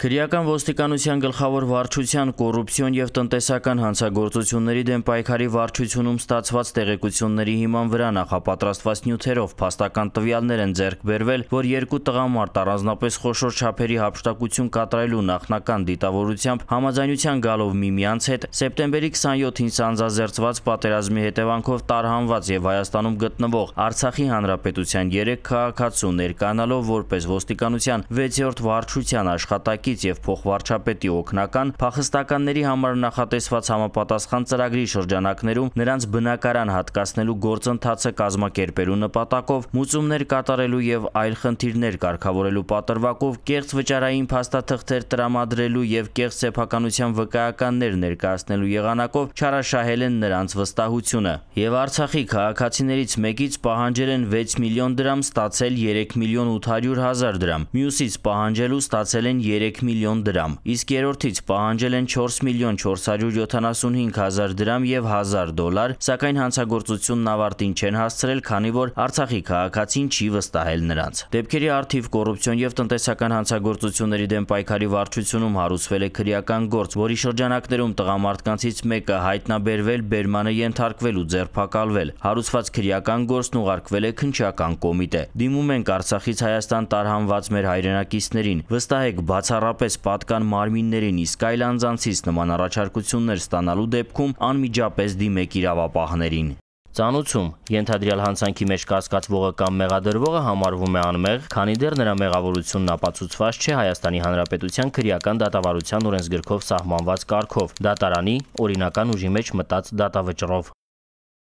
Քրեական ոստիկանության գլխավոր վարչության կոռուպցիոն եւ տնտեսական հանցագործությունների դեմ պայքարի վարչությունում ստացված տեղեկությունների հիման վրա նախապատրաստված նյութերով փաստական տվյալներ են ձեռք բերվել, որ երկու տղամարդ առանձնապես խոշոր չափերի հապշտակություն կատարելու նախնական դիտավորությամբ համաձայնության գալով միմյանց հետ սեպտեմբերի 27-ին սանձազերծված պատերազմի հետևանքով տարհանված եւ Հայաստանում գտնվող Արցախի հանրապետության 3 քաղաքացու ներկանալով որպես ոստիկանության 6-րդ վարչության աշխատակի բանակից եւ փոխվարչապետի օգնական փախստականների համար նախատեսված համապատասխան ծրագրի շրջանակներում նրանց բնակարան հատկացնելու գործընթացը կազմակերպելու նպատակով մուծումներ կատարելու եւ այլ խնդիրներ կարգավորելու պատրվակով կեղծ վճարային փաստաթղթեր տրամադրելու եւ կեղծ սեփականության վկայականներ ներկայացնելու եղանակով չարաշահել են նրանց վստահությունը եւ Արցախի քաղաքացիներից մեկից պահանջել են 6 միլիոն դրամ ստացել 3 միլիոն 800 հազար դրամ մյուսից պահանջելու ստացել են 3 7 միլիոն դրամ, իսկ երրորդից պահանջել են 4 միլիոն 475 հազար դրամ եւ 1000 դոլար, սակայն հանցագործությունն ավարտին չեն հասցրել, քանի որ Արցախի քաղաքացին չի վստահել նրանց։ Դեպքերի արդիվ կոռուպցիոն եւ տնտեսական հանցագործությունների դեմ պայքարի վարչությունում հարուցվել է քրեական գործ, որի շրջանակներում տղամարդկանցից մեկը հայտնաբերվել բերմանը ենթարկվել ու ձերբակալվել։ Հարուցված քրեական գործն ուղարկվել է քնչական կոմիտե։ Դիմում ենք Արցախից Հայաստան տարհանված մեր հայրենակիցներին։ Վստահեք բացառապես ընդհանրապես պատկան մարմիններին, իսկ այլ անձանցից նման առաջարկություններ ստանալու դեպքում անմիջապես դիմեք իրավապահներին։ Ծանուցում ենթադրյալ հանցանքի մեջ կասկածվողը կամ մեղադրվողը համարվում է անմեղ, քանի դեռ նրա մեղավորությունն ապացուցված չէ Հայաստանի Հանրապետության քրեական դատավարության օրենսգրքով սահմանված կարգով՝ դատարանի օրինական ուժի մեջ մտած դատավճռով։